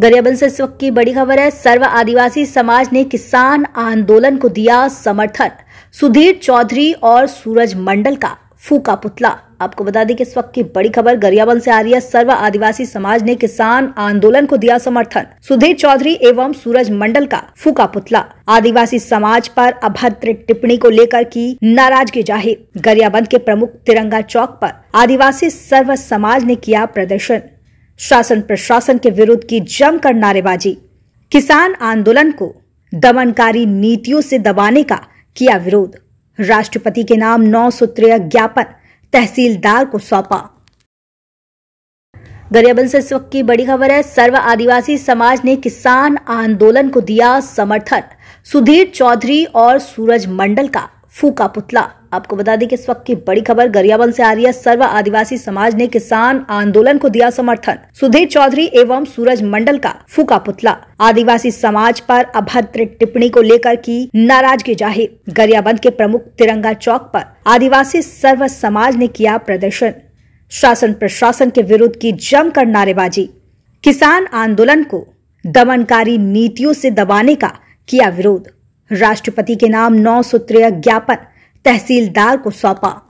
गरियाबंद से इस वक्त की बड़ी खबर है सर्व आदिवासी समाज ने किसान आंदोलन को दिया समर्थन सुधीर चौधरी और सूरज मंडल का फूका पुतला आपको बता दें कि इस वक्त की बड़ी खबर गरियाबंद से आ रही है सर्व आदिवासी समाज ने किसान आंदोलन को दिया समर्थन सुधीर चौधरी एवं सूरज मंडल का फूका पुतला आदिवासी समाज पर अभद्र टिप्पणी को लेकर की नाराजगी जाहिर गरियाबंद के प्रमुख तिरंगा चौक पर आदिवासी सर्व समाज ने किया प्रदर्शन शासन प्रशासन के विरुद्ध की जमकर नारेबाजी किसान आंदोलन को दमनकारी नीतियों से दबाने का किया विरोध राष्ट्रपति के नाम नौ सूत्रीय ज्ञापन तहसीलदार को सौंपा गरियाबंद से इस वक्त की बड़ी खबर है सर्व आदिवासी समाज ने किसान आंदोलन को दिया समर्थन सुधीर चौधरी और सूरज मंडल का फूका पुतला आपको बता दें कि इस वक्त की बड़ी खबर गरियाबंद से आ रही है सर्व आदिवासी समाज ने किसान आंदोलन को दिया समर्थन सुधीर चौधरी एवं सूरज मंडल का फूका पुतला आदिवासी समाज पर अभद्र टिप्पणी को लेकर की नाराजगी जाहिर गरियाबंद के प्रमुख तिरंगा चौक पर आदिवासी सर्व समाज ने किया प्रदर्शन शासन प्रशासन के विरुद्ध की जमकर नारेबाजी किसान आंदोलन को दमनकारी नीतियों से दबाने का किया विरोध राष्ट्रपति के नाम नौ सूत्रीय ज्ञापन तहसीलदार को सौंपा